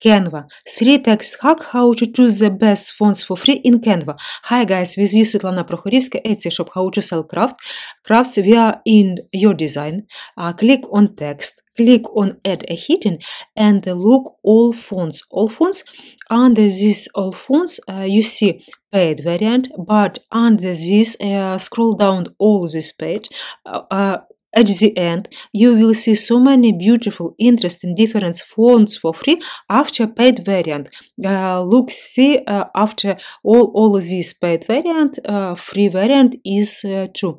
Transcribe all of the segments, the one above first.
Canva. Three text hack how to choose the best fonts for free in Canva. Hi guys, with you Svetlana Prokhorovska, Etsy shop how to sell craft. Crafts via in your design. Uh, click on text, click on add a hidden and look all fonts. All fonts, under this all fonts uh, you see paid variant, but under this uh, scroll down all this page, uh, uh, at the end, you will see so many beautiful, interesting, different fonts for free after paid variant. Uh, look, see, uh, after all, all these paid variant, uh, free variant is uh, true.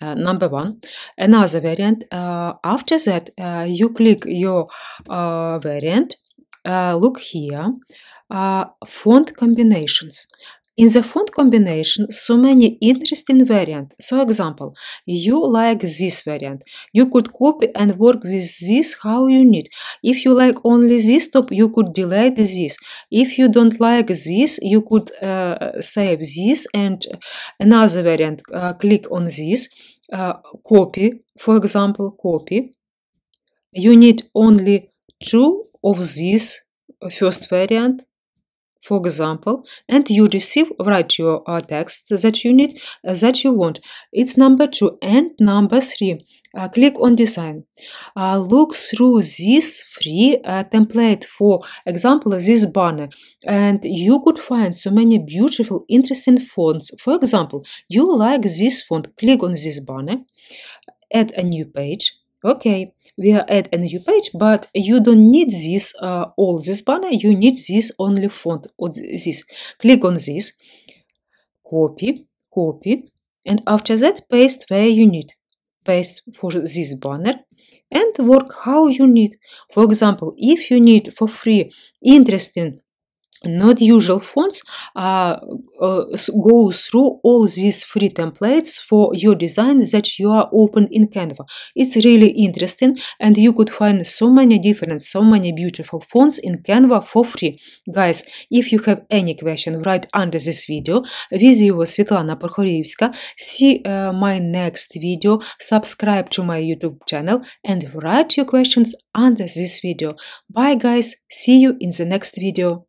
Uh, number one another variant uh, after that uh, you click your uh, variant uh, look here font combinations in the font combination, so many interesting variants. So example, you like this variant. You could copy and work with this how you need. If you like only this top, you could delete this. If you don't like this, you could uh, save this and another variant. Uh, click on this, uh, copy, for example, copy. You need only two of this uh, first variant for example, and you receive, write your uh, text that you need, uh, that you want. It's number two and number three. Uh, click on design. Uh, look through this free uh, template, for example, this banner, and you could find so many beautiful, interesting fonts. For example, you like this font, click on this banner, add a new page, okay we are at a new page but you don't need this uh, all this banner you need this only font or this click on this copy copy and after that paste where you need paste for this banner and work how you need for example if you need for free interesting not usual fonts uh, uh, go through all these free templates for your design that you are open in Canva. It's really interesting and you could find so many different, so many beautiful fonts in Canva for free. Guys, if you have any question, write under this video. With you, Svetlana Porkhorivska. See uh, my next video, subscribe to my YouTube channel and write your questions under this video. Bye guys, see you in the next video.